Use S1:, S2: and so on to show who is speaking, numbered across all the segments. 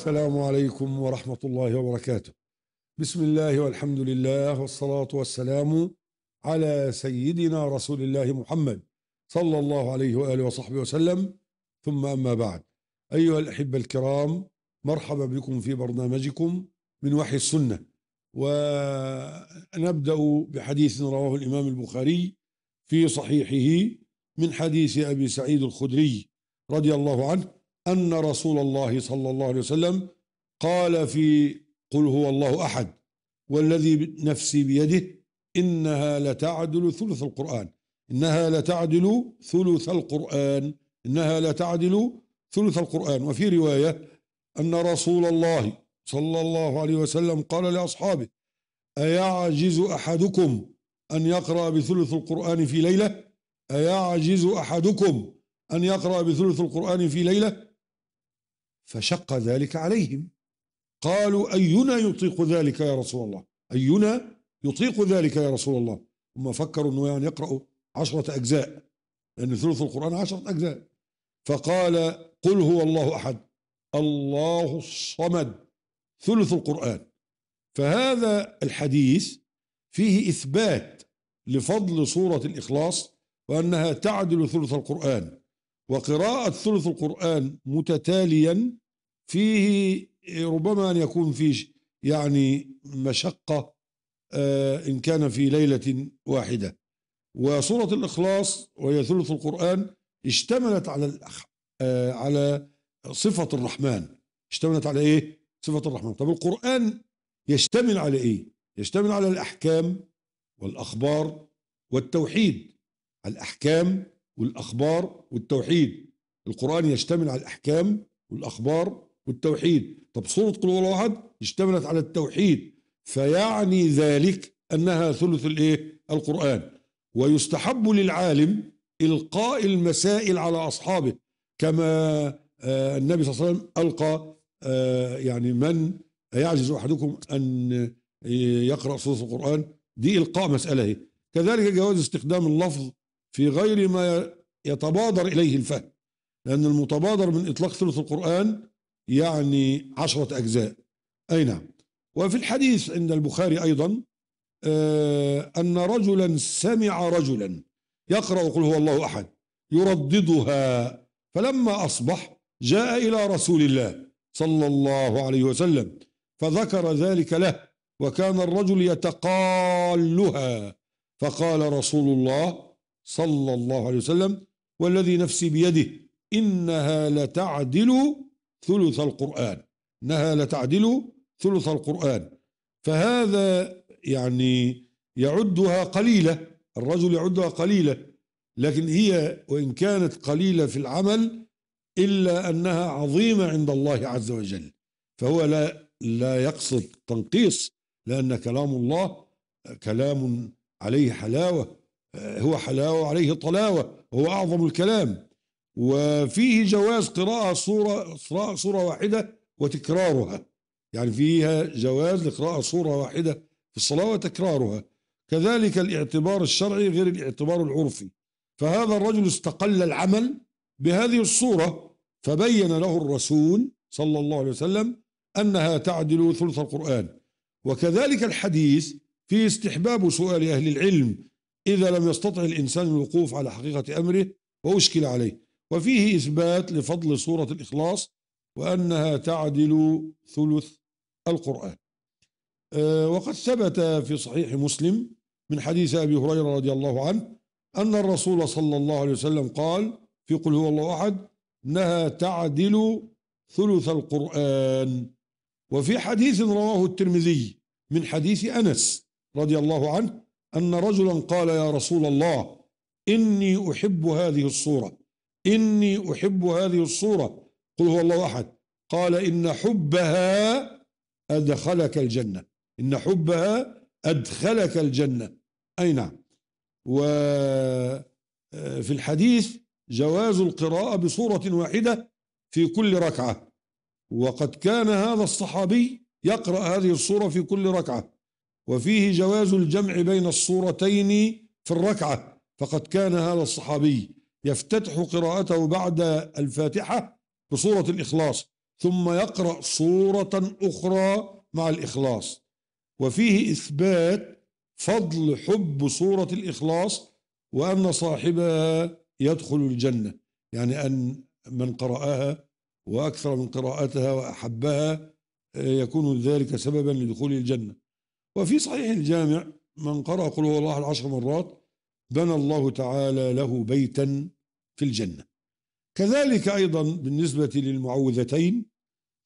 S1: السلام عليكم ورحمة الله وبركاته بسم الله والحمد لله والصلاة والسلام على سيدنا رسول الله محمد صلى الله عليه وآله وصحبه وسلم ثم أما بعد أيها الأحبة الكرام مرحبا بكم في برنامجكم من وحي السنة ونبدأ بحديث رواه الإمام البخاري في صحيحه من حديث أبي سعيد الخدري رضي الله عنه أن رسول الله صلى الله عليه وسلم قال في قل هو الله أحد والذي نفسي بيده إنها لتعدل ثلث القرآن إنها لتعدل ثلث القرآن إنها لتعدل ثلث القرآن وفي رواية أن رسول الله صلى الله عليه وسلم قال لأصحابه أيعجز أحدكم أن يقرأ بثلث القرآن في ليلة أيعجز أحدكم أن يقرأ بثلث القرآن في ليلة فشق ذلك عليهم قالوا أينا يطيق ذلك يا رسول الله أينا يطيق ذلك يا رسول الله هم فكروا أنه يعني يقرأوا عشرة أجزاء لأن ثلث القرآن عشرة أجزاء فقال قل هو الله أحد الله الصمد ثلث القرآن فهذا الحديث فيه إثبات لفضل سورة الإخلاص وأنها تعدل ثلث القرآن وقراءة ثلث القرآن متتاليا فيه إيه، ربما أن يكون فيه يعني مشقة آه، إن كان في ليلة واحدة وسورة الإخلاص وهي ثلث القرآن اشتملت على آه، على صفة الرحمن اشتملت على إيه؟ صفة الرحمن طب القرآن يشتمل على إيه؟ يشتمل على الأحكام والأخبار والتوحيد الأحكام والأخبار والتوحيد القرآن يشتمل على الأحكام والأخبار والتوحيد طب سورة قل هو واحد اشتملت على التوحيد فيعني ذلك أنها ثلث الإيه؟ القرآن ويستحب للعالم إلقاء المسائل على أصحابه كما آه، النبي صلى الله عليه وسلم ألقى آه، يعني من يعجز أحدكم أن آه، يقرأ سورة القرآن دي إلقاء مسألة كذلك جواز استخدام اللفظ في غير ما يتبادر إليه الفهم لأن المتبادر من إطلاق ثلث القرآن يعني عشرة أجزاء أي نعم وفي الحديث عند البخاري أيضا آه، أن رجلا سمع رجلا يقرأ قل هو الله أحد يرددها فلما أصبح جاء إلى رسول الله صلى الله عليه وسلم فذكر ذلك له وكان الرجل يتقالها فقال رسول الله صلى الله عليه وسلم والذي نفسي بيده إنها لتعدل ثلث القرآن إنها لتعدل ثلث القرآن فهذا يعني يعدها قليلة الرجل يعدها قليلة لكن هي وإن كانت قليلة في العمل إلا أنها عظيمة عند الله عز وجل فهو لا, لا يقصد تنقيص لأن كلام الله كلام عليه حلاوة هو حلاوة عليه طلاوة هو أعظم الكلام وفيه جواز قراءة صورة قراءة صورة واحدة وتكرارها يعني فيها جواز لقراءة صورة واحدة في الصلاة وتكرارها كذلك الاعتبار الشرعي غير الاعتبار العرفي فهذا الرجل استقل العمل بهذه الصورة فبين له الرسول صلى الله عليه وسلم أنها تعدل ثلث القرآن وكذلك الحديث في استحباب سؤال أهل العلم إذا لم يستطع الإنسان الوقوف على حقيقة أمره وأشكل عليه وفيه إثبات لفضل سورة الإخلاص وأنها تعدل ثلث القرآن آه، وقد ثبت في صحيح مسلم من حديث أبي هريرة رضي الله عنه أن الرسول صلى الله عليه وسلم قال في قل هو الله أحد أنها تعدل ثلث القرآن وفي حديث رواه الترمذي من حديث أنس رضي الله عنه أن رجلا قال يا رسول الله إني أحب هذه الصورة إني أحب هذه الصورة قل هو الله أحد قال إن حبها أدخلك الجنة إن حبها أدخلك الجنة أي نعم وفي آه، الحديث جواز القراءة بصورة واحدة في كل ركعة وقد كان هذا الصحابي يقرأ هذه الصورة في كل ركعة وفيه جواز الجمع بين الصورتين في الركعة فقد كان هذا الصحابي يفتتح قراءته بعد الفاتحة بصورة الإخلاص ثم يقرأ صورة أخرى مع الإخلاص وفيه إثبات فضل حب صورة الإخلاص وأن صاحبها يدخل الجنة يعني أن من قرأها وأكثر من قراءتها وأحبها آه، يكون ذلك سببا لدخول الجنة وفي صحيح الجامع من قرأ قل هو الله العشر مرات بنى الله تعالى له بيتا في الجنه كذلك ايضا بالنسبه للمعوذتين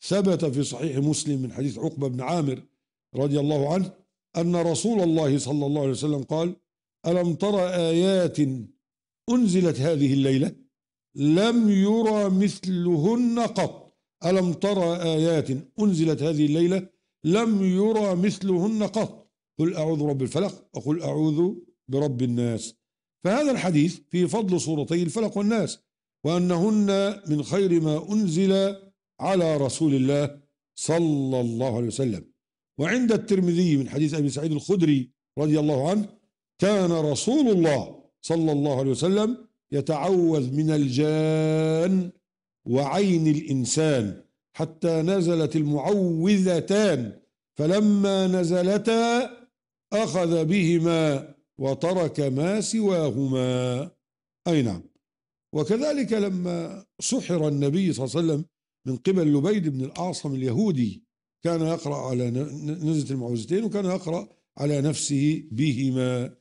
S1: ثبت في صحيح مسلم من حديث عقبه بن عامر رضي الله عنه ان رسول الله صلى الله عليه وسلم قال الم تر ايات انزلت هذه الليله لم يرى مثلهن قط الم تر ايات انزلت هذه الليله لم يرى مثلهن قط قل اعوذ برب الفلق وقل اعوذ برب الناس فهذا الحديث في فضل صورتي الفلق والناس وأنهن من خير ما أنزل على رسول الله صلى الله عليه وسلم وعند الترمذي من حديث أبي سعيد الخدري رضي الله عنه كان رسول الله صلى الله عليه وسلم يتعوذ من الجان وعين الإنسان حتى نزلت المعوذتان فلما نزلتا أخذ بهما وترك ما سواهما أي نعم وكذلك لما سحر النبي صلى الله عليه وسلم من قبل لبيد بن الأعصم اليهودي كان يقرأ على نزلة المعوذتين وكان يقرأ على نفسه بهما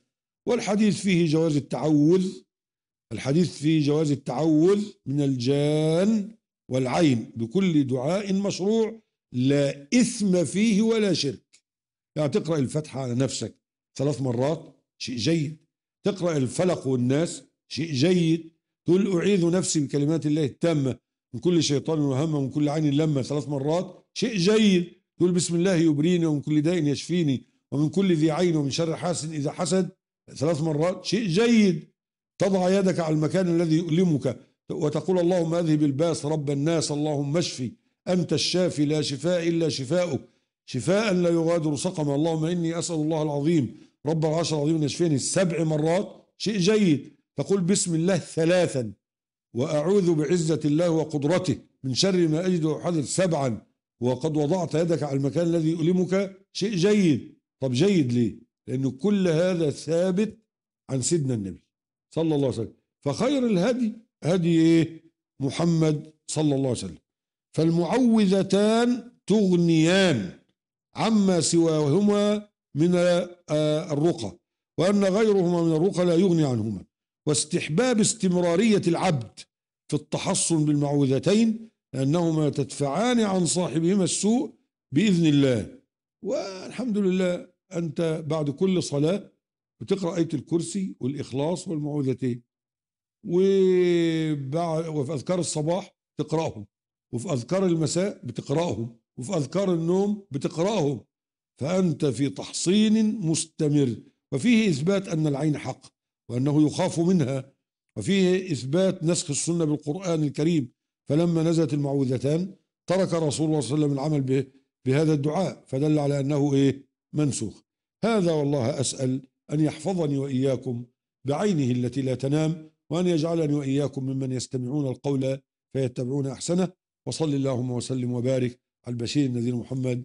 S1: والحديث فيه جواز التعوذ الحديث فيه جواز التعوذ من الجان والعين بكل دعاء مشروع لا إثم فيه ولا شرك يعني تقرأ الفتحة على نفسك ثلاث مرات شيء جيد تقرأ الفلق والناس شيء جيد تقول أعيذ نفسي بكلمات الله التامة من كل شيطان وهم ومن كل عين لما ثلاث مرات شيء جيد تقول بسم الله يبريني ومن كل داء يشفيني ومن كل ذي عين ومن شر حاسد إذا حسد ثلاث مرات شيء جيد تضع يدك على المكان الذي يؤلمك وتقول اللهم اذهب الباس رب الناس اللهم اشفي أنت الشافي لا شفاء إلا شفاؤك شفاء لا يغادر سقما اللهم إني أسأل الله العظيم رب العرش العظيم يشفيني سبع مرات شيء جيد تقول بسم الله ثلاثا وأعوذ بعزة الله وقدرته من شر ما أجد وحدث سبعا وقد وضعت يدك على المكان الذي يؤلمك شيء جيد طب جيد ليه لأنه كل هذا ثابت عن سيدنا النبي صلى الله عليه وسلم فخير الهدي هدي إيه؟ محمد صلى الله عليه وسلم فالمعوذتان تغنيان عما سواهما من الرقى وأن غيرهما من الرقى لا يغني عنهما واستحباب استمرارية العبد في التحصن بالمعوذتين لأنهما تدفعان عن صاحبهما السوء بإذن الله والحمد لله أنت بعد كل صلاة بتقرأ آية الكرسي والإخلاص والمعوذتين وفي أذكار الصباح تقرأهم وفي أذكار المساء بتقرأهم وفي أذكار النوم بتقرأهم فأنت في تحصين مستمر وفيه إثبات أن العين حق وأنه يخاف منها وفيه إثبات نسخ السنة بالقرآن الكريم فلما نزلت المعوذتان ترك رسول الله صلى الله عليه وسلم العمل بهذا الدعاء فدل على أنه إيه منسوخ هذا والله أسأل أن يحفظني وإياكم بعينه التي لا تنام وأن يجعلني وإياكم ممن يستمعون القول فيتبعون أحسنه وصل اللهم وسلم وبارك على البشير النذير محمد